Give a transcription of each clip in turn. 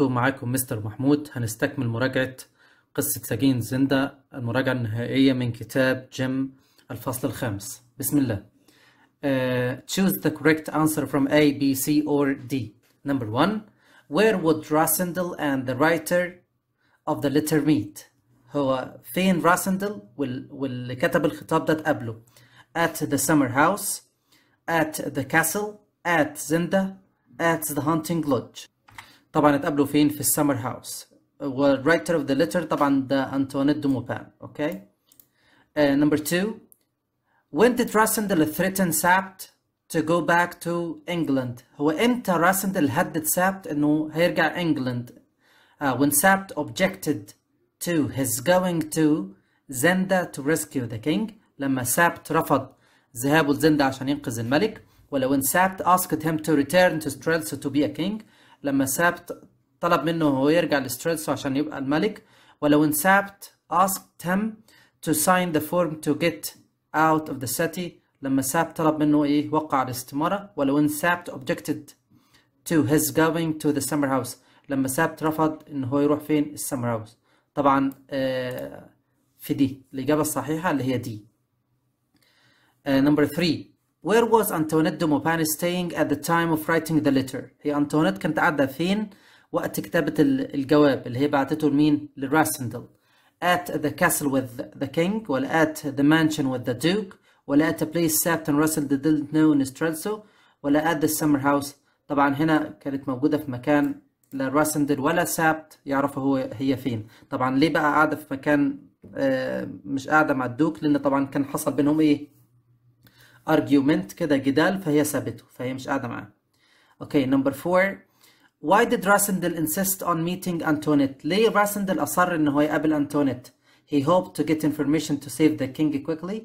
معاكم مستر محمود هنستكمل مراجعة قصة سجين زندا المراجعة النهائية من كتاب جيم الفصل الخامس بسم الله uh, Choose the correct answer from A, B, C or D Number one Where would Rassendel and the writer of the letter meet? هو فين راسندل وال... واللي كتب الخطاب ده تقابله At the summer house At the castle At Zinda At the hunting lodge طبعا اتقابلوا فين في السمر هاوس والرايتر اوف ذا ليتر طبعا ده انطوانيت دو موبان اوكي نمبر 2 when did راسندل threaten سابت to go back to England هو امتى راسندل هدد سابت انه هيرجع انجلند uh, when سابت objected to his going to زندا to rescue the king لما سابت رفض ذهابه لزندا عشان ينقذ الملك ولو ان سابت asked him to return to Strelitz to be a king لما سابت طلب منه هو يرجع لستريتسو عشان يبقى الملك ولو ان سابت asked him to sign the form to get out of the city لما سابت طلب منه ايه وقع الاستمارة ولو ان سابت objected to his going to the summer house لما سابت رفض ان هو يروح فين السمر هاوس طبعا آه في دي الإجابة الصحيحة اللي هي دي نمبر آه، 3 Where was Antoinette de Maupin staying at the time of writing the letter? هي أنطوانيت كانت قاعدة فين وقت كتابة الجواب اللي هي بعتته لمين؟ لراسندل. At the castle with the king ولا at the mansion with the duke ولا at a place Captain Russell didn't know in Strelso ولا at the summer house طبعا هنا كانت موجودة في مكان لا راسندل ولا سابت يعرف هو هي فين طبعا ليه بقى قاعدة في مكان آه، مش قاعدة مع الدوك لأن طبعا كان حصل بينهم إيه argument كده جدال فهي سابته فهي مش قاعدة معاه اوكي نمبر 4 Why did Rassendel insist on meeting Antoinette? ليه راسندل أصر إن هو يقابل أنتونيت؟ He hoped to get information to save the king quickly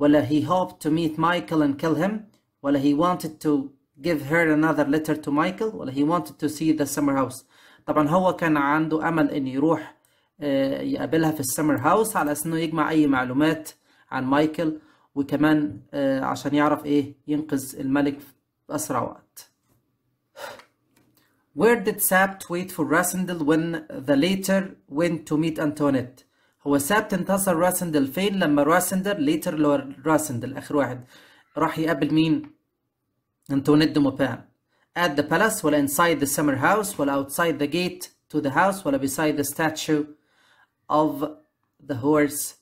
ولا he hoped to meet Michael and kill him ولا he wanted to give her another letter to Michael ولا he wanted to see the summer house طبعا هو كان عنده أمل إن يروح يقابلها في السمر هاوس على أساس إنه يجمع أي معلومات عن مايكل وكمان عشان يعرف ايه ينقذ الملك في اسرع وقت Where did Sapt wait for Rassendil when the later went to meet Antoinette? هو سابت انتصر Rassendil فين لما Rassendil later لو Rassendil اخر واحد راح يقابل مين؟ de دوموبان at the palace ولا inside the summer house ولا outside the gate to the house ولا beside the statue of the horse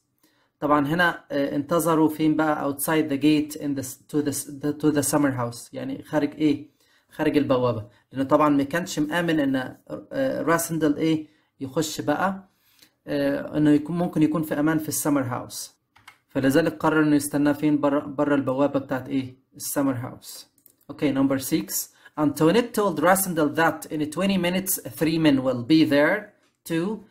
طبعا هنا آه، انتظروا فين بقى outside the gate in the to the to the summer house يعني خارج ايه خارج البوابه لان طبعا ما كانش مامن ان راسندل آه، ايه يخش بقى آه، انه يكون ممكن يكون في امان في السمر هاوس فلذلك قرر انه يستناه فين بره بره البوابه بتاعت ايه السمر هاوس اوكي نمبر 6 انتونيت تولد راسندل ذات in 20 minutes three men will be there. 2.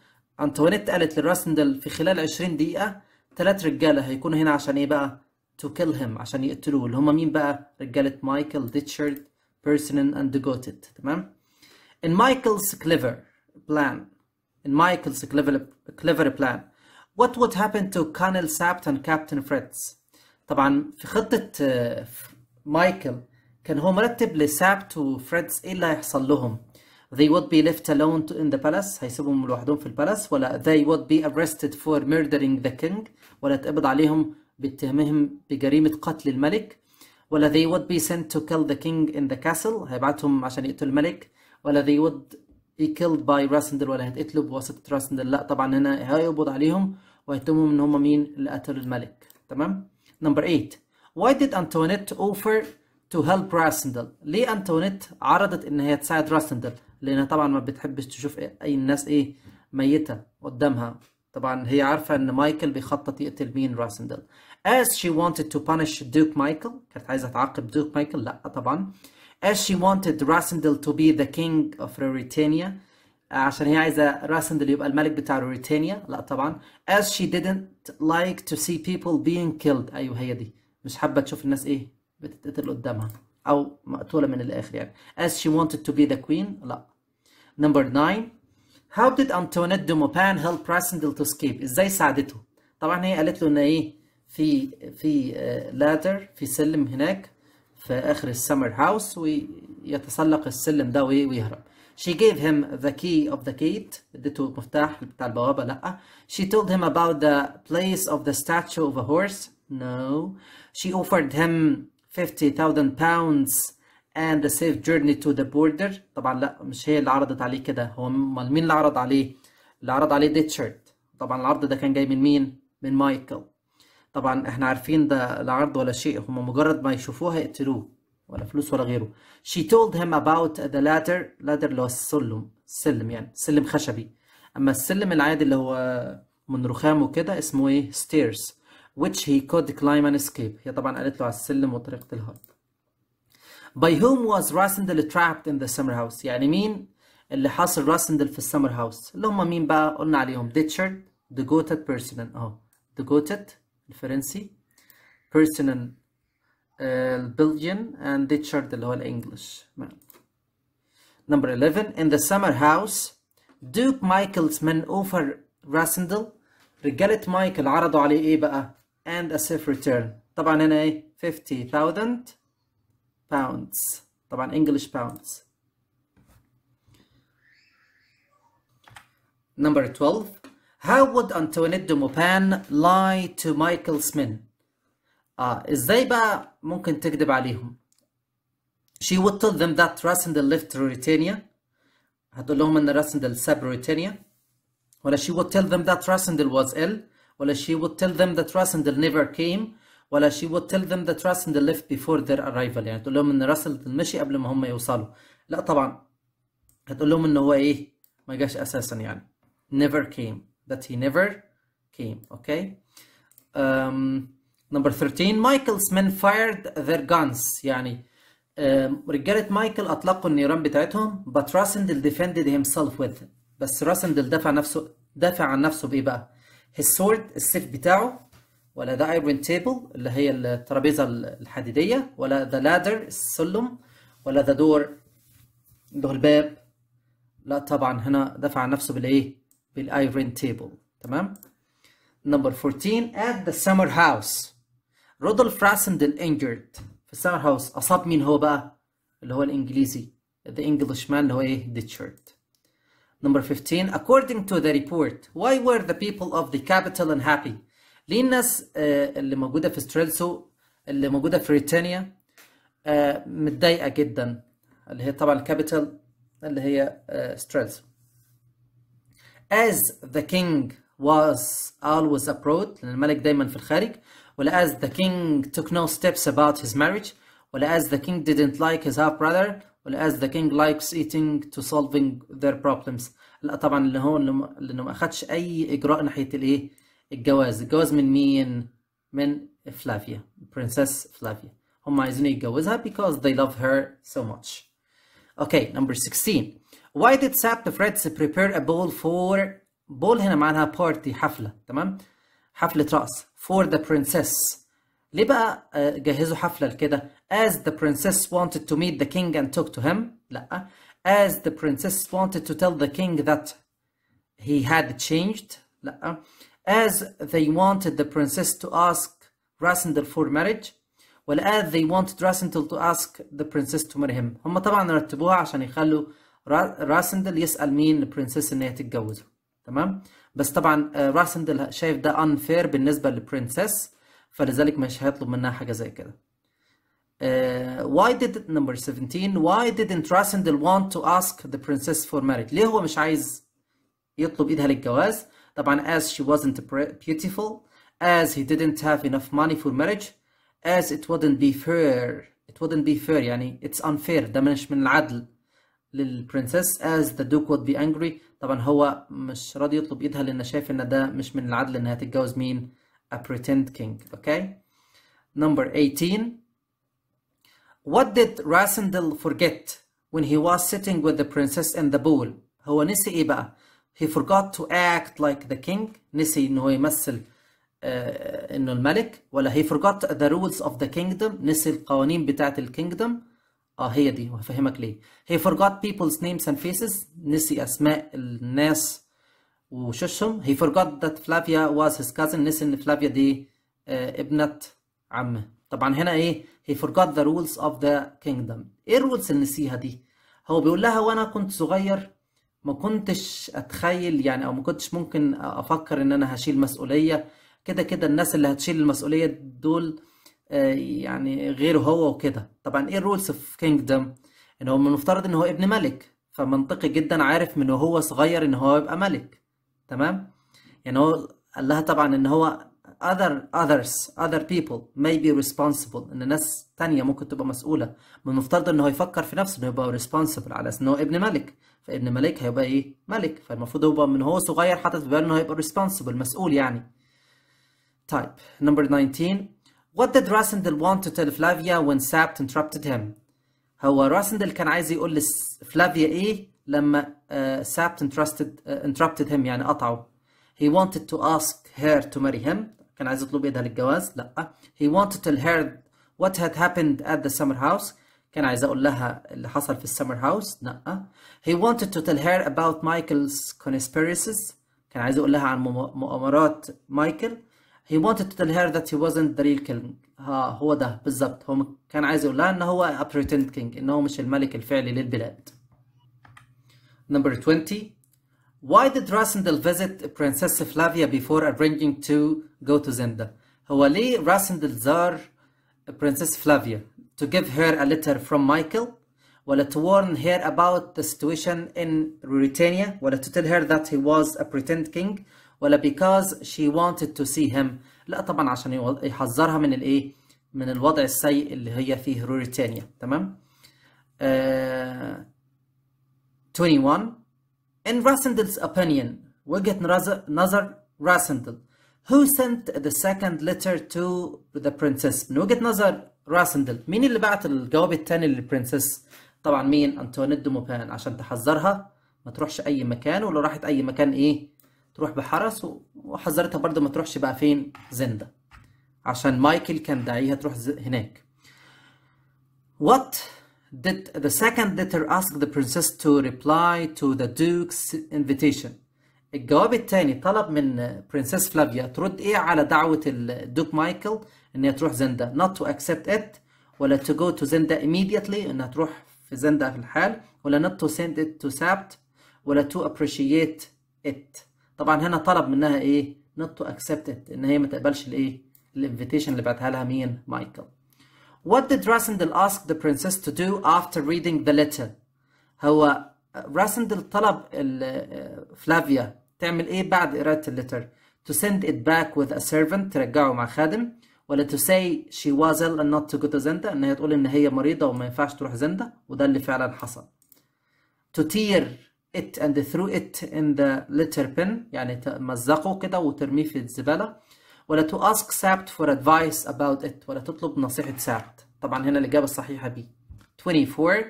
انتونيت قالت لراسندل في خلال 20 دقيقة ثلاث رجاله هيكونوا هنا عشان ايه بقى to kill him عشان يقتلوه اللي هم مين بقى رجاله مايكل ديتشارد بيرسونن اند جوتت تمام in مايكلز كليفر بلان in مايكلز كليفر clever بلان what would happen to Colonel سابت and كابتن فريتز؟ طبعا في خطه مايكل آه، كان هو مرتب لسابت وفريدز ايه اللي هيحصل لهم they would be left alone in the palace هيسيبهم لوحدهم في البالاس ولا they would be arrested for murdering the king ولا تقبض عليهم باتهامهم بجريمة قتل الملك ولا they would be sent to kill the king in the castle هيبعتهم عشان يقتل الملك ولا they would be killed by راسندل ولا هيتقتلوا بواسطة راسندل لا طبعا هنا هيقبض عليهم وهيتهمهم ان هم مين اللي قتلوا الملك تمام نمبر 8 why did Antoinette offer to help Rassendel ليه Antoinette عرضت ان هي تساعد راسندل لانها طبعا ما بتحبش تشوف اي الناس ايه ميته قدامها طبعا هي عارفه ان مايكل بيخطط يقتل مين راسندل as she wanted to punish Duke Michael كانت عايزه تعاقب دوك مايكل لا طبعا as she wanted راسندل to be the king of Ruritania عشان هي عايزه راسندل يبقى الملك بتاع روريتانيا لا طبعا as she didn't like to see people being killed ايوه هي دي مش حابه تشوف الناس ايه بتتقتل قدامها او مقتوله من الاخر يعني as she wanted to be the queen لا Number 9 How did Antoinette de Maupin help Rassendil to escape? ازاي ساعدته؟ طبعا هي قالت له ان ايه في في لادر في سلم هناك في اخر السمر هاوس ويتسلق السلم ده ويهرب. She gave him the key of the gate اديته مفتاح بتاع البوابة لأ. She told him about the place of the statue of a horse. No. She offered him 50,000 pounds and the safe journey to the border طبعا لا مش هي اللي عرضت عليه كده هو امال مين اللي عرض عليه اللي عرض عليه ديتشارد طبعا العرض ده كان جاي من مين من مايكل طبعا احنا عارفين ده لا عرض ولا شيء هم مجرد ما يشوفوها يقتلوه ولا فلوس ولا غيره she told him about the ladder ladder اللي هو السلم سلم يعني سلم خشبي اما السلم العادي اللي هو من رخام وكده اسمه ايه stairs which he could climb and escape هي طبعا قالت له على السلم وطريقة الهرب By whom was Rassendel trapped in the summer house? يعني مين اللي حاصل Rassendel في summer house؟ اللي هم مين بقى قلنا Ditchard, the goated person اه oh, the goated الفرنسي person in uh, Belgian and Ditchard اللي هو الانجلش Number 11 In the summer house Duke Michael's men offer Rassendel رجالة مايكل عرضوا عليه ايه بقى and a safe return طبعا هنا 50,000 pounds طبعا English pounds number 12 how would Antoinette de Maupin lie to Michael Smin? آه ah, ازاي بقى ممكن تكذب عليهم she would tell them that Rassendel left Ruritania هتقول لهم ان Rassendel ساب Ruritania ولا she would tell them that Rassendel was ill ولا she would tell them that Rassendel never came ولا she would tell them the trust in the lift before their arrival يعني تقول لهم ان راسل مشي قبل ما هم يوصلوا لا طبعا هتقول لهم ان هو ايه ما جاش اساسا يعني never came that he never came okay um, number 13 Michael's men fired their guns يعني um, رجالة مايكل أطلقوا النيران بتاعتهم but Rossendale defended himself with them. بس Rossendale دفع نفسه دافع عن نفسه بإيه بقى؟ his sword السيف بتاعه ولا ذا ايرون تيبل اللي هي الترابيزه الحديديه ولا ذا لادر السلم ولا ذا دور اللي هو الباب لا طبعا هنا دفع نفسه بالايه بالايرون تيبل تمام نمبر 14 at the summer house رودولف راسندل انجرد في السمر هاوس اصاب مين هو بقى اللي هو الانجليزي the انجلش مان اللي هو ايه ديتشارد Number 15 According to the report, why were the people of the capital unhappy? ليه الناس آه، اللي موجودة في ستريلسو اللي موجودة في ريتانيا آه، متضايقة جدا اللي هي طبعا الكابيتال اللي هي ستريلسو آه، as the king was always abroad لأن الملك دايما في الخارج ولا as the king took no steps about his marriage ولا as the king didn't like his half brother ولا as the king likes eating to solving their problems لا طبعا اللي هو اللي ما اخدش اي اجراء ناحيه الايه الجواز الجواز من مين من فلافيا princess فلافيا هم عايزين يتجوزها because they love her so much okay number 16 why did Sap the Freds prepare a bowl for bowl هنا معناها party حفلة تمام حفلة رقص for the princess ليه بقى جهزوا حفلة لكده as the princess wanted to meet the king and talk to him لا uh, as the princess wanted to tell the king that he had changed لا as they wanted the princess to ask راسندل for marriage ولا as they wanted راسندل to ask the princess to marry him هم طبعا رتبوها عشان يخلوا راسندل يسأل مين البرنسس ان هي تتجوزه تمام بس طبعا راسندل آه، شايف ده unfair بالنسبة للبرنسس فلذلك مش هيطلب منها حاجة زي كده Uh, why did number 17 why didn't Rasindel want to ask the princess for marriage ليه هو مش عايز يطلب ايدها للجواز طبعا as she wasn't beautiful as he didn't have enough money for marriage as it wouldn't be fair it wouldn't be fair يعني it's unfair ده مش من العدل للبرنسس as the duke would be angry طبعا هو مش راضي يطلب ايدها لان شايف ان ده مش من العدل انها تتجوز مين a pretend king okay number 18 what did Rasendal forget when he was sitting with the princess in the pool هو نسي ايه بقى he forgot to act like the king نسي ان هو يمثل آه انه الملك ولا he forgot the rules of the kingdom نسي القوانين بتاعت الكينجدم اه هي دي وهفهمك ليه he forgot people's names and faces نسي اسماء الناس وشوشهم he forgot that Flavia was his cousin نسي ان فلافيا دي آه ابنة عمه طبعا هنا ايه he forgot the rules of the kingdom ايه الرولز اللي نسيها دي هو بيقول لها وانا كنت صغير ما كنتش اتخيل يعني او ما كنتش ممكن افكر ان انا هشيل مسؤوليه كده كده الناس اللي هتشيل المسؤوليه دول آه، يعني غيره هو وكده طبعا ايه الرولز في كينجدم ان هو المفترض ان هو ابن ملك فمنطقي جدا عارف من وهو صغير ان هو يبقى ملك تمام يعني هو قال لها طبعا ان هو other others other people may be responsible ان ناس تانية ممكن تبقى مسؤولة من المفترض ان هو يفكر في نفسه انه يبقى responsible على اساس ان هو ابن ملك فابن ملك هيبقى ايه ملك فالمفروض هو من هو صغير حاطط في باله ان هو هيبقى responsible مسؤول يعني طيب نمبر 19 what did Rassendel want to tell Flavia when Sapt interrupted him هو راسندل كان عايز يقول لفلافيا ايه لما سابت آه، uh, interrupted uh, آه، interrupted him يعني قطعه he wanted to ask her to marry him كان عايز يطلب ايدها للجواز لا he wanted to tell her what had happened at the summer house كان عايز اقول لها اللي حصل في السمر هاوس لا he wanted to tell her about Michael's conspiracies كان عايز يقول لها عن مؤامرات مايكل he wanted to tell her that he wasn't the real king ها هو ده بالظبط هو كان عايز يقول لها ان هو a pretend king ان هو مش الملك الفعلي للبلاد number 20 Why did Rasendal visit Princess Flavia before arranging to go to Zenda? هو ليه راسندل زار Princess Flavia to give her a letter from Michael ولا to warn her about the situation in Ruritania ولا to tell her that he was a pretend king ولا because she wanted to see him لا طبعا عشان يحذرها من الايه من الوضع السيء اللي هي فيه روريتانيا تمام آه 21 In Rassendel's opinion, وجهة نظر Rassendel, who sent the second letter to the princess من وجهة نظر راسندل مين اللي بعت الجواب الثاني للبرنسس طبعا مين انطوانيت دو موبان عشان تحذرها ما تروحش اي مكان ولو راحت اي مكان ايه تروح بحرس وحذرتها برضه ما تروحش بقى فين زندا. عشان مايكل كان داعيها تروح هناك What Did, the second letter ask the princess to reply to the duke's invitation. الجواب الثاني طلب من برنسس فلافيا ترد ايه على دعوة الدوك مايكل ان هي تروح زندا not to accept it ولا to go to زندا immediately انها تروح في زندا في الحال ولا not to send it to sabt ولا to appreciate it طبعا هنا طلب منها ايه not to accept it ان هي ما تقبلش الايه الانفيتيشن اللي بعتها لها مين مايكل What did Rasendil ask the princess to do after reading the letter? هو راسندل طلب فلافيا تعمل ايه بعد قراءة اللتر؟ To send it back with a servant ترجعه مع خادم ولا to say she was ill and not to go to زندا ان هي تقول ان هي مريضة وما ينفعش تروح زندا وده اللي فعلا حصل. To tear it and throw it in the litter pen يعني تمزقه كده وترميه في الزبالة. ولا to ask Sabt for advice about it ولا تطلب نصيحة Sabt طبعا هنا الإجابة الصحيحة B 24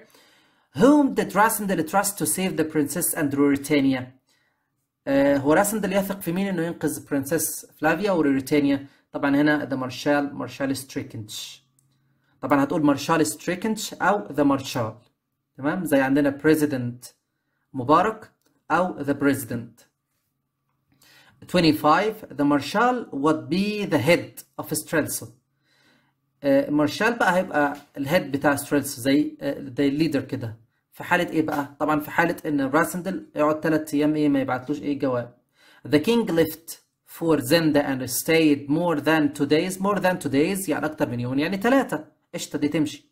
Whom did Rassendel trust to save the princess and Ruritania uh, هو Rassendel يثق في مين انه ينقذ برنسس فلافيا Ruritania طبعا هنا the Marshal Marshal Strickinch طبعا هتقول Marshal Strickinch او the Marshal تمام زي عندنا President مبارك او the President 25 the marshal would be the head of Strelso مارشال uh, بقى هيبقى الهيد بتاع سترلس زي ذا uh, ليدر كده في حالة ايه بقى؟ طبعا في حالة ان راسندل يقعد 3 ايام ايه ما يبعتلوش ايه جواب the king left for Zenda and stayed more than two days more than two days يعني اكتر من يوم يعني ثلاثة قشطة دي تمشي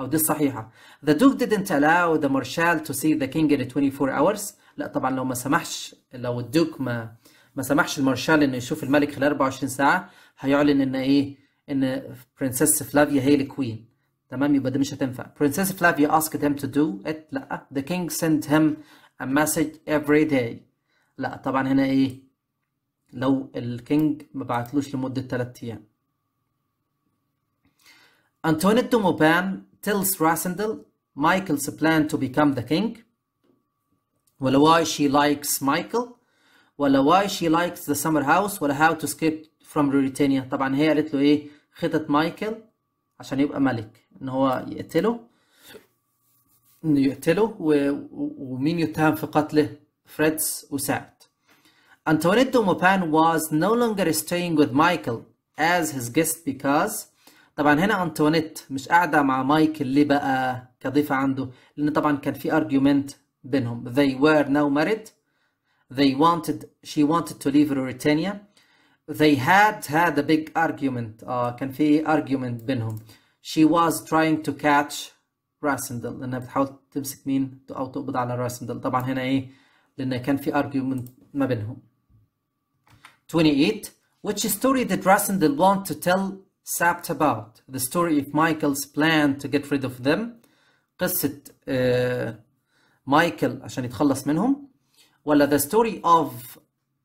أو دي الصحيحة. The Duke didn't allow the Marshal to see the King in 24 hours. لا طبعا لو ما سمحش لو الدوك ما ما سمحش المارشال انه يشوف الملك خلال 24 ساعه هيعلن ان ايه ان برنسس فلافيا هي الكوين تمام يبقى ده مش هتنفع برنسس فلافيا asked him to do it لا the king sent him a message every day لا طبعا هنا ايه لو الكينج ما بعتلوش لمده 3 ايام Antoinette de Mauban tells Rassendel Michael's plan to become the king. Well, why she likes Michael. ولا why she likes the summer house ولا how to escape from Ruritania طبعا هي قالت له ايه خطط مايكل عشان يبقى ملك ان هو يقتله انه يقتله و... ومين يتهم في قتله فريدس وسعد Antoinette de Maupin was no longer staying with Michael as his guest because طبعا هنا أنتونيت مش قاعدة مع مايكل ليه بقى كضيفة عنده لأن طبعا كان في argument بينهم they were now married They wanted, she wanted to leave Mauritania. They had had a big argument, uh, can be argument بينهم. She was trying to catch راسندل انها بتحاول تمسك مين او تقبض على راسندل طبعا هنا ايه لان كان في argument ما بينهم 28 which story did Rasendal want to tell Sapt about the story of Michael's plan to get rid of them قصة مايكل uh, عشان يتخلص منهم well, the story of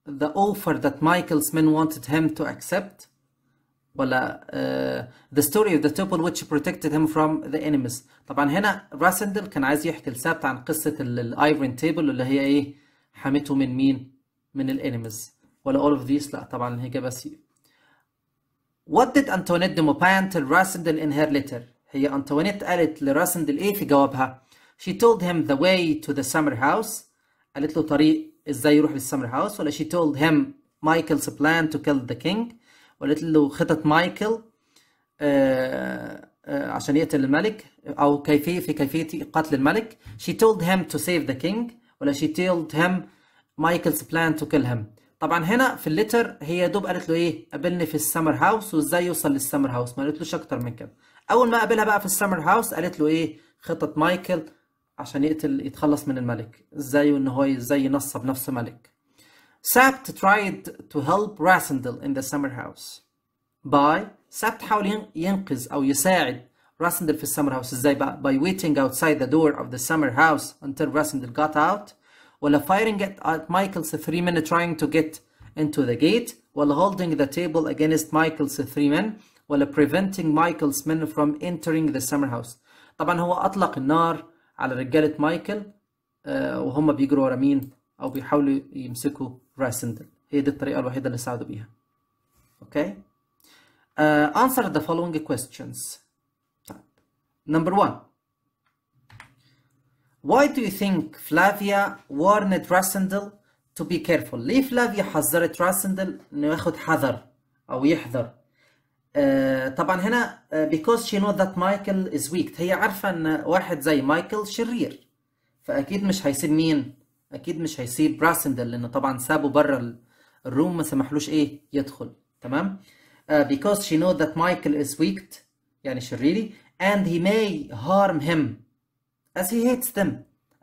the offer that Michael Smith wanted him to accept. Well, uh, uh the story of the temple which protected him from the enemies. طبعا هنا راسندل كان عايز يحكي لسابت عن قصة الايفرين تيبل اللي هي ايه حمته من مين؟ من الانيميز ولا all of these لا طبعا هي C. What did Antoinette de Maupin tell Rasendel in her letter? هي Antoinette قالت لراسندل ايه في جوابها؟ She told him the way to the summer house قالت له طريق ازاي يروح للسمر هاوس ولا شي تولد هيم مايكلز بلان تو كيل ذا كينج وقالت له خطط مايكل آه، آه، عشان يقتل الملك او كيفيه في كيفيه قتل الملك شي تولد هيم تو سيف ذا كينج ولا شي تولد هيم مايكلز بلان تو كيل هيم طبعا هنا في الليتر هي دوب قالت له ايه قابلني في السمر هاوس وازاي يوصل للسمر هاوس ما قالتلوش اكتر من كده اول ما قابلها بقى في السمر هاوس قالت له ايه خطه مايكل عشان يقتل يتخلص من الملك ازاي ان هو ازاي ينصب نفسه ملك سابت tried to help راسندل in the summer house by سابت حاول ينقذ او يساعد راسندل في السمر هاوس ازاي بقى by waiting outside the door of the summer house until راسندل got out ولا firing at, at Michael's three men trying to get into the gate ولا holding the table against Michael's three men ولا preventing Michael's men from entering the summer house طبعا هو اطلق النار على رجاله مايكل آه، وهم بيجروا ورا مين او بيحاولوا يمسكوا راسندل هي دي الطريقه الوحيده اللي ساعدوا بيها اوكي uh, answer the following questions طيب. number one why do you think Flavia warned Rassendel to be careful ليه فلافيا حذرت راسندل انه ياخد حذر او يحذر آه، طبعا هنا آه، because she knows that Michael is weak هي عارفة ان واحد زي مايكل شرير فاكيد مش هيسيب مين اكيد مش هيسيب براسندل لانه طبعا سابه بره الروم ما سمحلوش ايه يدخل تمام uh, because she knows that Michael is weak يعني شريري and he may harm him as he hates them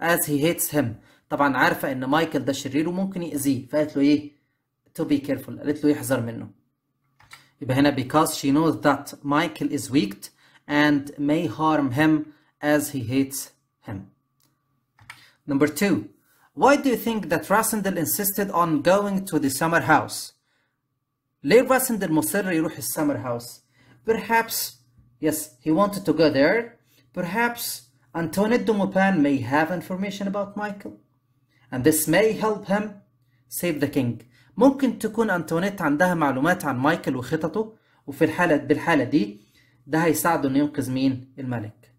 as he hates him طبعا عارفة ان مايكل ده شرير وممكن يأذيه فقالت له ايه to be careful قالت له يحذر منه because she knows that Michael is weak and may harm him as he hates him. Number two, why do you think that Rassendel insisted on going to the summer house? ليه Rassendel مصر يروح summer house? Perhaps, yes, he wanted to go there. Perhaps Antoinette de may have information about Michael. And this may help him save the king. ممكن تكون أنتونيت عندها معلومات عن مايكل وخططه وفي الحالة بالحالة دي ده هيساعده إنه ينقذ مين الملك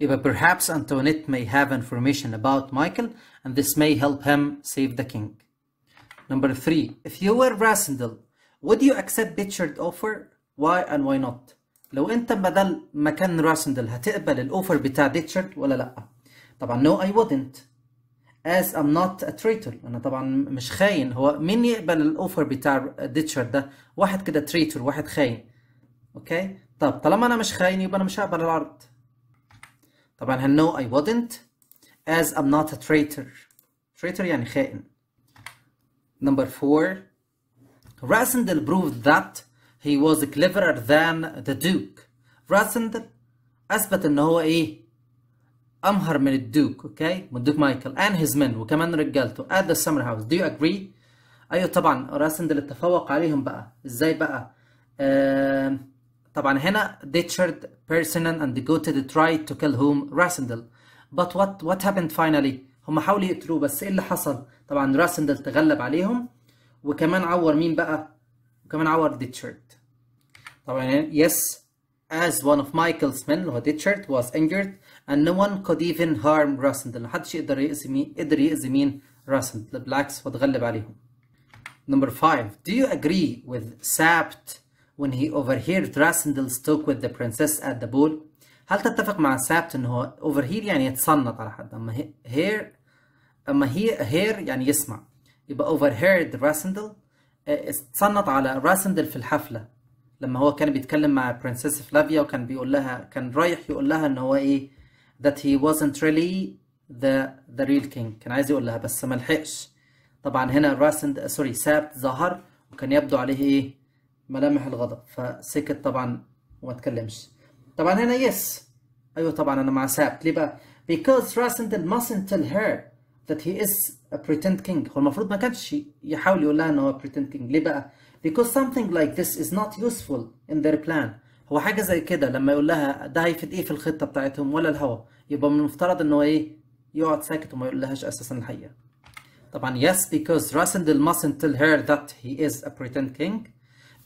يبقى perhaps Antoinette may have information about Michael and this may help him save the king. Number three, if you were Rassendel would you accept Richard's offer? Why and why not? لو انت بدل مكان راسندل هتقبل الاوفر بتاع ديتشارد ولا لا؟ طبعا no I wouldn't as I'm not a traitor انا طبعا مش خاين هو مين يقبل الاوفر بتاع ديتشر ده واحد كده تريتور واحد خاين اوكي طب طالما انا مش خاين يبقى انا مش هقبل العرض طبعا هل no I wouldn't as I'm not a traitor traitor يعني خائن number four Rasendal proved that he was cleverer than the Duke Rasendal أثبت إن هو إيه امهر من الدوك اوكي من الدوك مايكل أن هيز من وكمان رجالته ات ذا سمر هاوس دو يو اجري ايوه طبعا راسندل تفوق عليهم بقى ازاي بقى آه طبعا هنا ديتشارد بيرسونال اند جوتد ترايد تو كيل هوم راسندل but وات وات هابند فاينالي هم حاولوا يقتلوه بس ايه اللي حصل طبعا راسندل تغلب عليهم وكمان عور مين بقى وكمان عور ديتشارد طبعا يس از ون اوف مايكلز men اللي هو ديتشارد واز انجرد and no one could even harm Rassend لا حدش يقدر يأذي مين قدر يأذي مين Rasand بالعكس هو اتغلب عليهم Number five, do you agree with Sapt when he overheard Rassendel's talk with the princess at the ball? هل تتفق مع Sapt ان هو overhear يعني يتصنط على حد اما hear اما he hear يعني يسمع يبقى overheard Rassendel اتصنط على Rassendel في الحفلة لما هو كان بيتكلم مع Princess فلافيا وكان بيقول لها كان رايح يقول لها ان هو ايه that he wasn't really the the real king كان عايز يقول لها بس ما لحقش طبعا هنا راسند سوري آه، سابت ظهر وكان يبدو عليه ايه ملامح الغضب فسكت طبعا وما اتكلمش طبعا هنا يس ايوه طبعا انا مع سابت ليه بقى because راسند mustn't tell her that he is a pretend king هو المفروض ما كانش يحاول يقول لها ان هو pretend king ليه بقى because something like this is not useful in their plan هو حاجه زي كده لما يقول لها ده هيفيد ايه في الخطه بتاعتهم ولا الهوا يبقى من المفترض ان هو ايه يقعد ساكت وما يقول لهاش اساسا الحقيقه طبعا yes because Rassendil mustn't tell her that he is a pretend king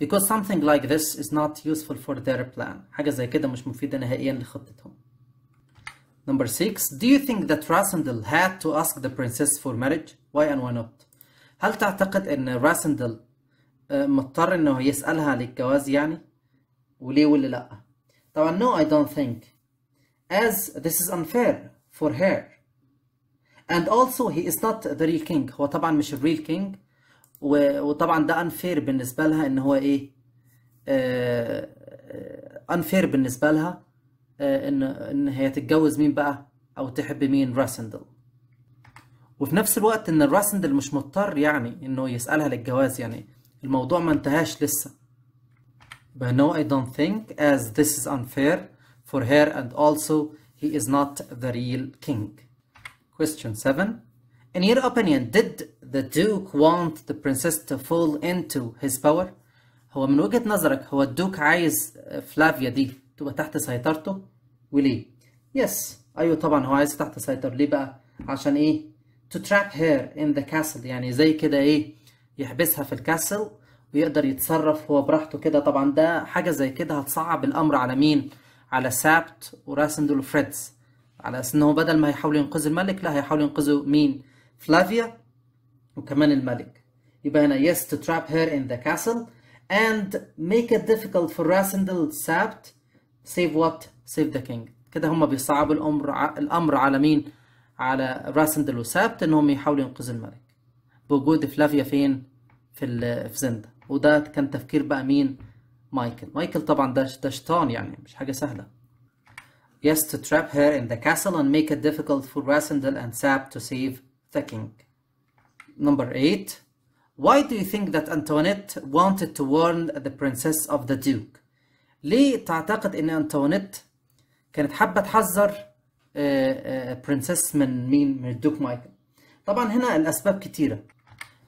because something like this is not useful for their plan حاجة زي كده مش مفيدة نهائيا لخطتهم Number six, Do you think that Rassendil had to ask the princess for marriage? Why and why not? هل تعتقد ان Rassendil مضطر انه يسألها للجواز يعني؟ وليه واللي لا طبعا no I don't think as this is unfair for her and also he is not the real king هو طبعا مش الريل king وطبعا ده unfair بالنسبة لها ان هو ايه uh, unfair بالنسبة لها آه، ان ان هي تتجوز مين بقى او تحب مين راسندل وفي نفس الوقت ان راسندل مش مضطر يعني انه يسألها للجواز يعني الموضوع ما انتهاش لسه But no, I don't think, as this is unfair for her and also he is not the real king. Question 7. In your opinion, did the Duke want the princess to fall into his power? هو من وجهة نظرك هو الدوك عايز فلافيا دي تبقى تحت سيطرته وليه؟ Yes, أيوه طبعا هو عايز تحت سيطر ليه بقى؟ عشان إيه؟ To trap her in the castle يعني زي كده إيه؟ يحبسها في الكاسل ويقدر يتصرف هو براحته كده طبعا ده حاجة زي كده هتصعب الأمر على مين؟ على سابت وراسندل فريدز على أساس إنه بدل ما هيحاول ينقذ الملك لا هيحاول ينقذ مين؟ فلافيا وكمان الملك يبقى هنا yes to trap her in the castle and make it difficult for راسندول سابت save what save the king كده هم بيصعبوا الأمر الأمر على مين؟ على راسندل وسابت إنهم يحاولوا ينقذوا الملك بوجود فلافيا فين؟ في في زندا وده كان تفكير بقى مين مايكل مايكل طبعا ده ده شيطان يعني مش حاجه سهله yes to trap her in the castle and make it difficult for Rassendel and Sap to save the king number 8 why do you think that Antoinette wanted to warn the princess of the duke ليه تعتقد ان أنتوانيت كانت حابه تحذر برنسس من مين من الدوك مايكل طبعا هنا الاسباب كتيره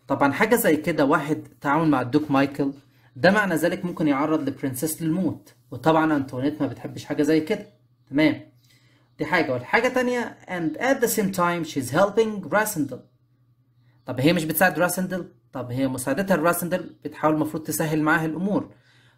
طبعا حاجة زي كده واحد تعامل مع الدوك مايكل ده معنى ذلك ممكن يعرض لبرنسيس للموت وطبعا انتوانيت ما بتحبش حاجة زي كده تمام دي حاجة والحاجة تانية and at the same time she's helping راسندل طب هي مش بتساعد راسندل طب هي مساعدتها لراسندل بتحاول المفروض تسهل معاها الأمور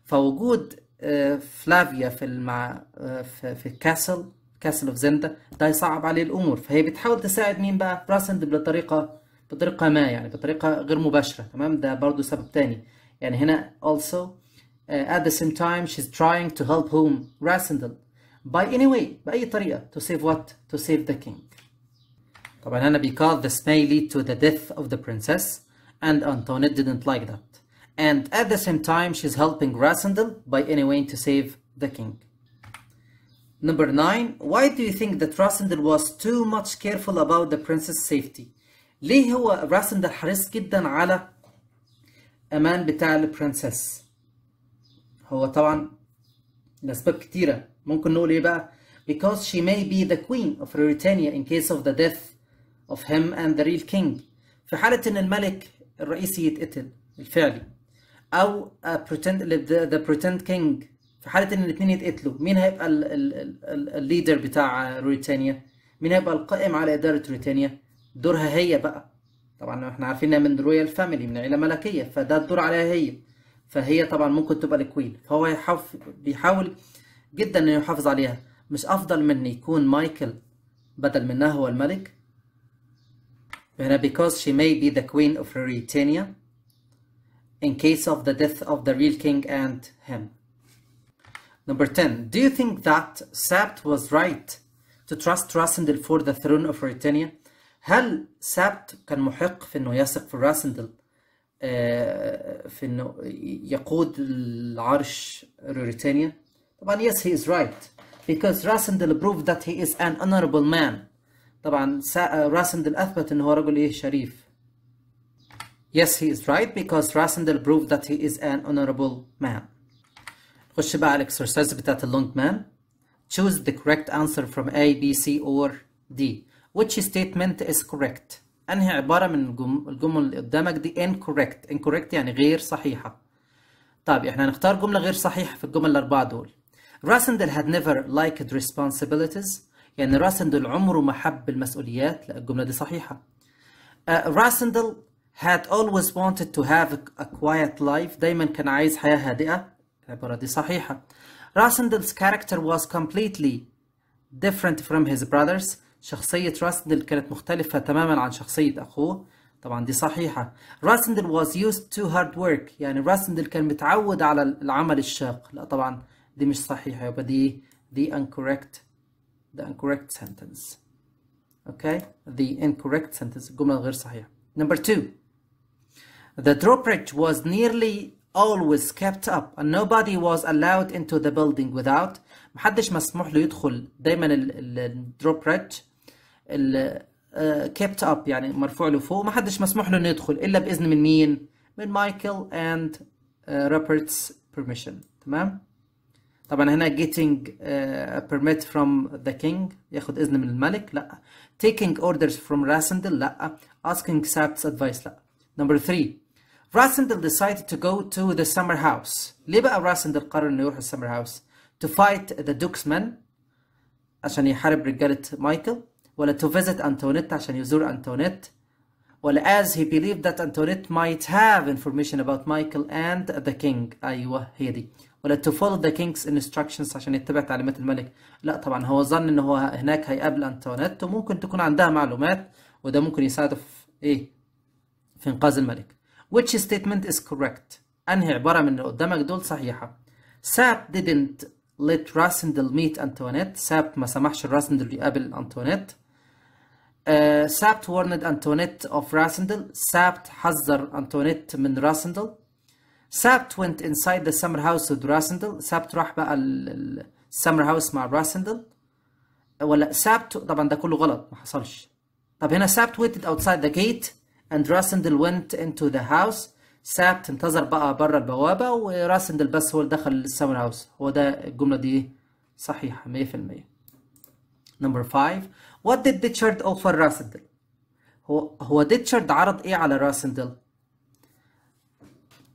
فوجود آه، فلافيا في المع... آه، في, في الكاسل كاسل اوف زندا ده يصعب عليه الأمور فهي بتحاول تساعد مين بقى راسندل بطريقة بطريقه ما يعني بطريقه غير مباشره تمام ده برضو سبب يعني هنا also uh, at the same time she's trying to help whom Rasindel by any way بأي طريقة to save what to save the king طبعا هنا because this may lead to the death of the princess and Antoinette didn't like that and at the same time she's helping Rasindel by any way to save the king Number 9. Why do you think that Rasindel was too much careful about the princess' safety? ليه هو راسندر حريص جدا على امان بتاع البرنسس هو طبعا لاسباب كتيره ممكن نقول ايه بقى because she may be the queen of Ruritania in case of the death of him and the real king في حالة إن الملك الرئيسي يتقتل الفعلي أو a pretend the, the pretend king في حالة إن الاتنين يتقتلوا مين هيبقى الليدر بتاع روريتانيا؟ مين هيبقى القائم على إدارة روريتانيا؟ دورها هي بقى طبعا احنا عارفين انها من رويال فاميلي من عيله ملكيه فده الدور عليها هي فهي طبعا ممكن تبقى الكوين فهو بيحاول جدا انه يحافظ عليها مش افضل من يكون مايكل بدل منها هو الملك هنا because she may be the queen of Ruritania in case of the death of the real king and him Number 10. Do you think that Sept was right to trust Rassendil for the throne of Ruritania? هل سابت كان محق في انه يثق في راسندل آه، في انه يقود العرش روريتانيا طبعا yes he is right because راسندل proved that he is an honorable man طبعا راسندل آه، اثبت انه هو رجل ايه شريف yes he is right because راسندل proved that he is an honorable man نخش بقى على الاكسرسايز بتاعت اللونج مان choose the correct answer from A B C or D which statement is correct انهي عباره من الجمل اللي قدامك دي incorrect incorrect يعني غير صحيحه طيب احنا هنختار جمله غير صحيحه في الجمل الاربعه دول راسندل had never liked responsibilities يعني راسندل عمره ما حب المسؤوليات لا الجمله دي صحيحه uh, راسندل had always wanted to have a quiet life دايما كان عايز حياه هادئه العباره دي صحيحه راسندل's character was completely different from his brothers شخصية راسندل كانت مختلفة تماما عن شخصية أخوه طبعا دي صحيحة راسندل was used to hard work يعني راسندل كان متعود على العمل الشاق لا طبعا دي مش صحيحة يبقى دي the incorrect the incorrect sentence okay the incorrect sentence جملة غير صحيحة number two the drawbridge was nearly always kept up and nobody was allowed into the building without محدش مسموح له يدخل دايما الدروب ريدج كيبت اب آه، يعني مرفوع لفوق ما حدش مسموح له انه يدخل الا باذن من مين من مايكل اند روبرتس بيرميشن تمام طبعا هنا getting uh, permit from the king ياخد اذن من الملك لا taking orders from راسندل لا asking سابتس advice لا number 3 راسندل decided to go to the summer house ليه بقى راسندل قرر انه يروح السمر هاوس to fight the Dukesmen عشان يحارب رجالة مايكل ولا to visit Antoinette عشان يزور أنتونيت ولا as he believed that Antoinette might have information about Michael and the king أيوه هي دي ولا to follow the king's instructions عشان يتبع تعليمات الملك لا طبعا هو ظن ان هو هناك هيقابل أنتونيت وممكن تكون عندها معلومات وده ممكن يساعده في ايه في انقاذ الملك which statement is correct انهي عبارة من اللي قدامك دول صحيحة ساب didn't let راسندل meet Antoinette ساب ما سمحش Rassendel يقابل Antoinette آه، سابت ورند أنتونيت اوف راسندل سابت حذر أنتونيت من راسندل سابت went inside the summer house with راسندل سابت راح بقى السمر هاوس مع راسندل ولا سابت طبعا ده كله غلط ما حصلش طب هنا سابت waited outside the gate and راسندل went into the house سابت انتظر بقى بره البوابة وراسندل بس هو اللي دخل السمر هاوس هو ده الجملة دي صحيحة 100% Number 5 what did Richard offer Russendale هو هو ريتشارد عرض ايه على راسندل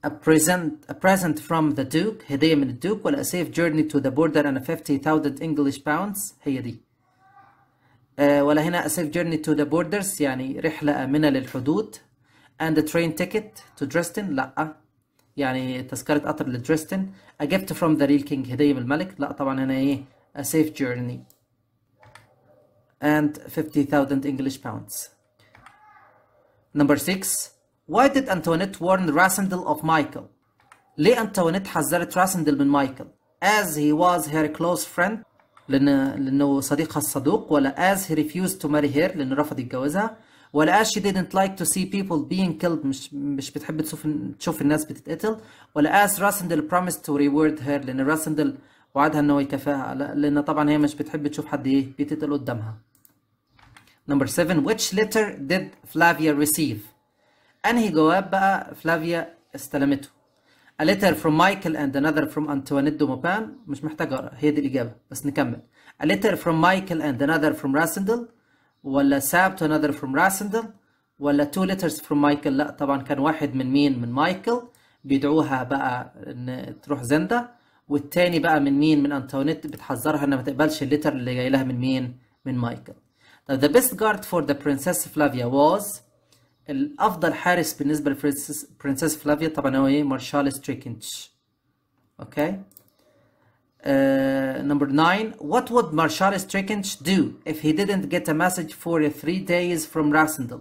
a present a present from the duke هدية من الدوك ولا a safe journey to the border and a 50,000 English pounds هي دي أه ولا هنا a safe journey to the borders يعني رحلة آمنة للحدود and a train ticket to Dresden لا يعني تذكرة قطر لدريستن a gift from the real king هدية من الملك لا طبعا هنا ايه a safe journey and 50,000 English pounds. Number six, why did Antoinette warn Rassendel of Michael? ليه Antoinette حذرت Rassendel من Michael? As he was her close friend, لأن, لأنه صديقها الصدوق, ولا as he refused to marry her, لأنه رفض يتجوزها, ولا as she didn't like to see people being killed, مش, مش بتحب تشوف, تشوف الناس بتتقتل, ولا as Rassendel promised to reward her, لأن Rassendel وعدها أنه يكافئها, لأن طبعا هي مش بتحب تشوف حد إيه بيتقتل قدامها. نمبر 7 which letter did Flavia receive انهي جواب بقى فلافيا استلمته A letter from Michael and another from Antoinette de Maupin مش محتاج اقرا هي دي الاجابه بس نكمل A letter from Michael and another from Rassendel ولا Sam to another from Rassendel ولا two letters from Michael لا طبعا كان واحد من مين من مايكل بيدعوها بقى ان تروح زندا والتاني بقى من مين من انتونيت بتحذرها انها ما تقبلش الليتر اللي جاي لها من مين من مايكل Now the best guard for the Princess Flavia was الافضل حارس بالنسبة لبرنسس برنسس فلافيا طبعا هو ايه مارشال ستريكنش اوكي نمبر 9 what would marshal strikench do if he didn't get a message for 3 days from Rasendal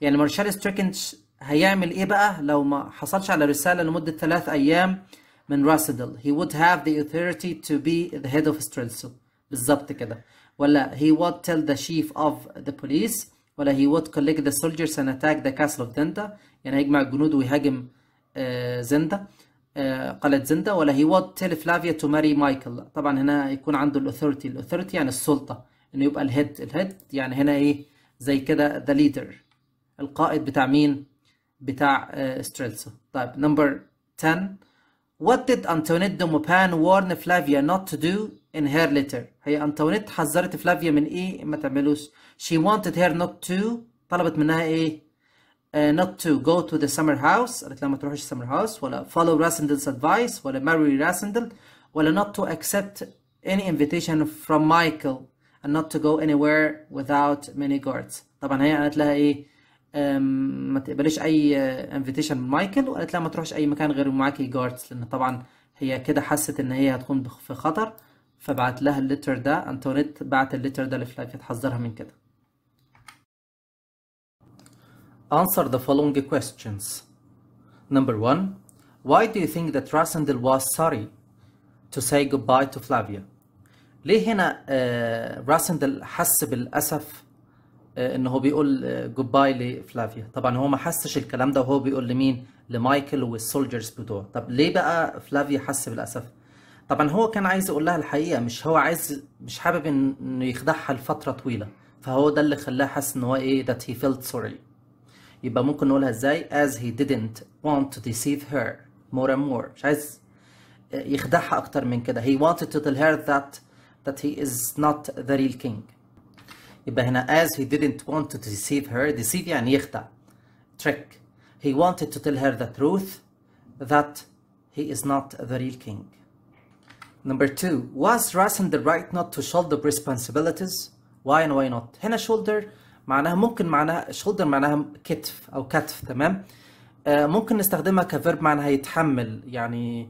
يعني مارشال ستريكنش هيعمل ايه بقى لو ما حصلش على رسالة لمدة 3 ايام من راسندل he would have the authority to be the head of Strelso بالظبط كده ولا he would tell the chief of the police ولا he would collect the soldiers and attack the castle of Zenda يعني هيجمع الجنود ويهاجم زندا قلعة زندا ولا he would tell Flavia to marry Michael طبعا هنا يكون عنده الأثوريتي الأثوريتي يعني السلطة إنه يبقى الهيد الهيد يعني هنا إيه زي كده the leader القائد بتاع مين بتاع استريلسو طيب نمبر 10 What did Antoinette de Maupin warn Flavia not to do in her letter هي انطوانيت حذرت فلافيا من ايه ما تعملوش she wanted her not to طلبت منها ايه uh, not to go to the summer house قالت لها ما تروحش summer house ولا follow Rassendel's advice ولا marry Rassendel ولا not to accept any invitation from Michael and not to go anywhere without many guards طبعا هي قالت لها ايه um, ما تقبليش اي انفيتيشن من مايكل وقالت لها ما تروحش اي مكان غير معاكي جاردز لان طبعا هي كده حست ان هي هتكون في خطر فبعت لها الليتر ده انتونيت بعت الليتر ده لفلاك تحذرها من كده Answer the following questions Number one Why do you think that Rassendil was sorry to say goodbye to Flavia? ليه هنا آه راسندل حس بالأسف آه، إن هو بيقول جوباي آه، لفلافيا؟ طبعا هو ما حسش الكلام ده وهو بيقول لمين؟ لمايكل والسولجرز بتوعه، طب ليه بقى فلافيا حس بالأسف؟ طبعا هو كان عايز يقول لها الحقيقه مش هو عايز مش حابب انه يخدعها لفتره طويله فهو ده اللي خلاها حاسس ان هو ايه that he felt sorry يبقى ممكن نقولها ازاي as he didn't want to deceive her more and more مش عايز يخدعها اكتر من كده he wanted to tell her that that he is not the real king يبقى هنا as he didn't want to deceive her deceive يعني يخدع trick he wanted to tell her the truth that he is not the real king Number two, was Rasen the right not to shoulder responsibilities? Why and why not? هنا shoulder معناها ممكن معناها shoulder معناها كتف أو كتف تمام؟ آه، ممكن نستخدمها كفيرب معناها يتحمل يعني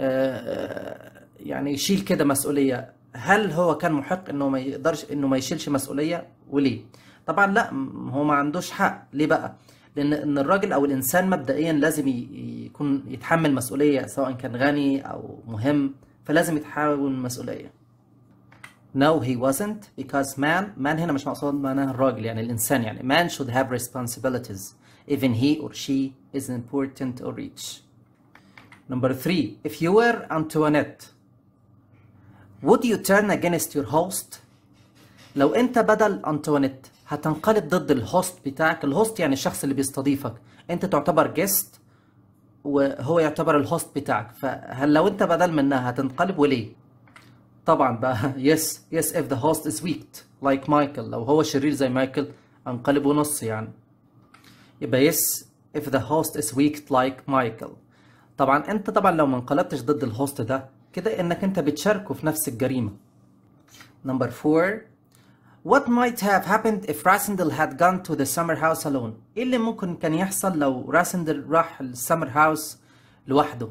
آه، آه، يعني يشيل كده مسؤولية هل هو كان محق انه ما يقدرش انه ما يشيلش مسؤولية وليه؟ طبعا لا هو ما عندوش حق ليه بقى؟ لان ان الراجل او الانسان مبدئيا لازم يكون يتحمل مسؤولية سواء كان غني او مهم فلازم يتحول المسؤولية No he wasn't because man man هنا مش مقصود معناها الراجل يعني الإنسان يعني man should have responsibilities even he or she is important or rich Number three if you were Antoinette would you turn against your host لو أنت بدل Antoinette هتنقلب ضد الهوست بتاعك الهوست يعني الشخص اللي بيستضيفك أنت تعتبر guest وهو يعتبر الهوست بتاعك فهل لو انت بدل منها هتنقلب وليه طبعا بقى يس يس اف ذا هوست از ويكت لايك مايكل لو هو شرير زي مايكل انقلبه نص يعني يبقى يس اف ذا هوست از ويكت لايك مايكل طبعا انت طبعا لو ما انقلبتش ضد الهوست ده كده انك انت بتشاركه في نفس الجريمه نمبر 4 What might have happened if Rassendil had gone to the summer house alone? ايه اللي ممكن كان يحصل لو راسندل راح السمر هاوس لوحده؟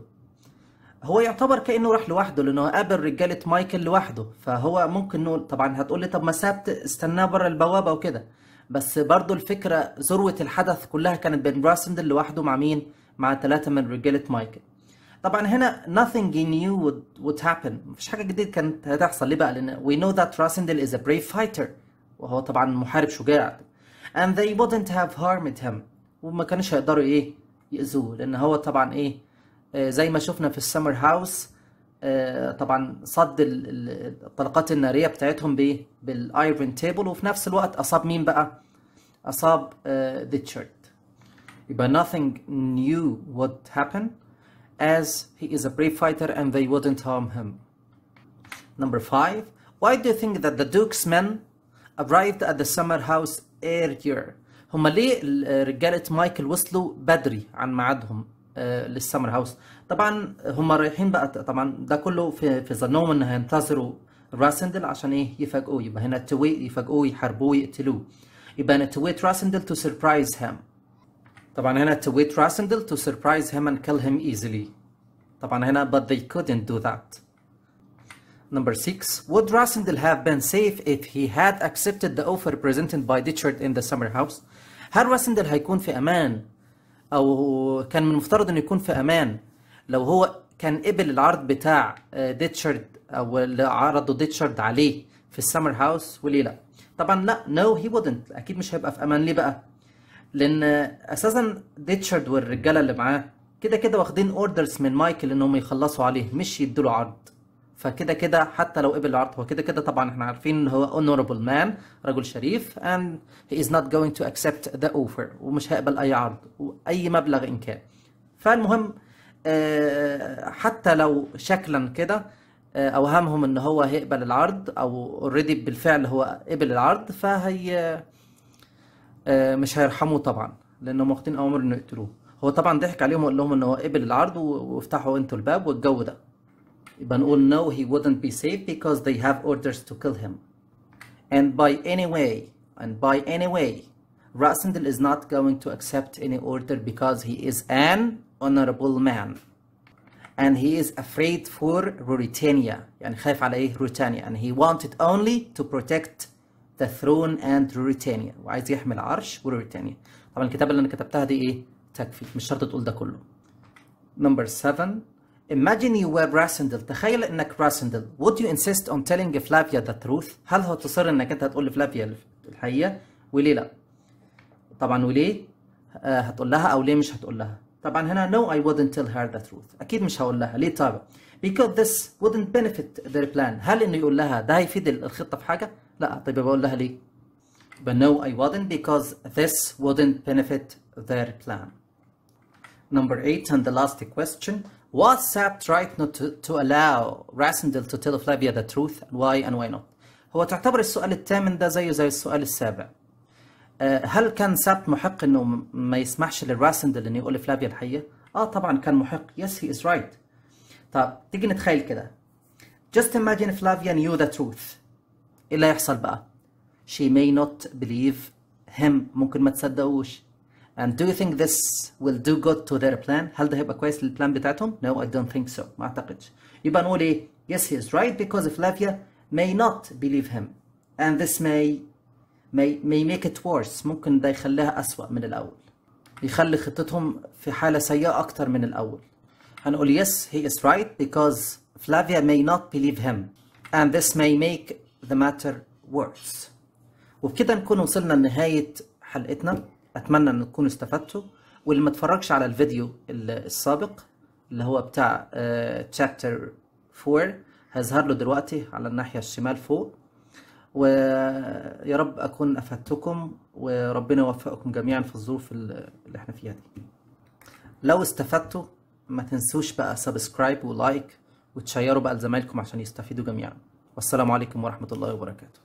هو يعتبر كانه راح لوحده لانه قابل رجاله مايكل لوحده فهو ممكن نقول طبعا هتقول لي طب ما سابت استناه بره البوابه وكده بس برضه الفكره ذروه الحدث كلها كانت بين راسندل لوحده مع مين؟ مع ثلاثه من رجاله مايكل. طبعا هنا nothing new would, would happen مفيش حاجه جديده كانت هتحصل ليه بقى؟ لان we know that راسندل is a brave fighter وهو طبعا محارب شجاع and they wouldn't have harmed him وما كانوش هيقدروا ايه يأذوه لان هو طبعا ايه آه، زي ما شفنا في السمر هاوس آه، طبعا صد الطلقات الناريه بتاعتهم بايه بالايرن تيبل وفي نفس الوقت اصاب مين بقى اصاب تشيرت آه، يبقى nothing new would happen as he is a brave fighter and they wouldn't harm him number five why do you think that the duke's men arrived at the summer house earlier هما ليه رجالة مايكل وصلوا بدري عن ميعادهم آه، للسمر هاوس طبعا هما رايحين بقى طبعا ده كله في, في ظنهم ان هينتظروا راسندل عشان ايه يفاجئوه يبقى هنا توي يفاجئوه يحاربوه يقتلوه يبقى انا تويت راسندل تو سربرايز هام طبعا هنا تويت راسندل تو سربرايز هام اند كيل هيم ايزلي طبعا هنا but they couldn't do that Number six, Would Rassendil have been safe if he had accepted the offer presented by Ditchard in the summer house? هل راسندل هيكون في أمان أو كان من المفترض إنه يكون في أمان لو هو كان قبل العرض بتاع ديتشارد آه، أو اللي عرضه ديتشارد عليه في السمر هاوس وليه لأ؟ طبعا لأ نو هي ودنت، أكيد مش هيبقى في أمان ليه بقى؟ لأن أساسا ديتشارد والرجالة اللي معاه كده كده واخدين اوردرز من مايكل إنهم يخلصوا عليه مش يدوا له عرض فكده كده حتى لو قبل العرض هو كده كده طبعا احنا عارفين ان هو honorable man رجل شريف and he is not going to accept the offer ومش هيقبل اي عرض واي مبلغ ان كان فالمهم آه، حتى لو شكلا كده آه، اوهمهم ان هو هيقبل العرض او اوريدي بالفعل هو قبل العرض فهي آه، مش هيرحموه طبعا لانهم واخدين اوامر انه يقتلوه هو طبعا ضحك عليهم وقال لهم ان هو قبل العرض وافتحوا انتوا الباب والجو ده Banul, no, he wouldn't be safe because they have orders to kill him. And by any way, and by any way, Rasindil is not going to accept any order because he is an honorable man. And he is afraid for Ruritania, and خاف عليه Ruritania, and he wanted only to protect the throne and Ruritania، وعايز يحمل عرش وروتانيا. طبعا الكتاب اللي أنا كتبتها دي إيه؟ تكفي، مش شرط تقول ده كله. Number 7 Imagine you were Rasendal تخيل انك Rasendal Would you insist on telling Flavia the truth هل هتصر انك انت هتقول لفلافيا الحقيقة وليه لا طبعا وليه هتقول لها او ليه مش هتقول لها طبعا هنا no I wouldn't tell her the truth اكيد مش هقول لها ليه طبعا because this wouldn't benefit their plan هل انه يقول لها ده هيفيد الخطة في حاجة لا طيب بقول لها ليه but no I wouldn't because this wouldn't benefit their plan number 8 and the last question WhatsApp tried not to, to allow Rassendil to tell Flavia the truth why and why not هو تعتبر السؤال الثامن ده زيه زي السؤال السابع آه، هل كان سابت محق انه ما يسمحش للراسندل انه يقول لفلافيا الحقيقه؟ اه طبعا كان محق Yes he is right. طب تيجي نتخيل كده just imagine Flavia knew the truth ايه اللي هيحصل بقى؟ she may not believe him ممكن ما تصدقوش And do you think this will do good to their plan؟ هل ده هيبقى كويس للبلان بتاعتهم؟ No, I don't think so. ما أعتقدش. يبقى نقول إيه؟ Yes, he is right because Flavia may not believe him. And this may may, may make it worse. ممكن ده يخليها أسوأ من الأول. يخلي خطتهم في حالة سيئة أكتر من الأول. هنقول yes, he is right because Flavia may not believe him. And this may make the matter worse. وبكده نكون وصلنا لنهاية حلقتنا. اتمنى ان تكونوا استفدتوا واللي ما اتفرجش على الفيديو السابق اللي هو بتاع تشابتر آه، 4 هيظهر له دلوقتي على الناحيه الشمال فوق ويا رب اكون افدتكم وربنا يوفقكم جميعا في الظروف اللي احنا فيها دي لو استفدتوا ما تنسوش بقى سبسكرايب ولايك وتشيروا بقى لزمايلكم عشان يستفيدوا جميعا والسلام عليكم ورحمه الله وبركاته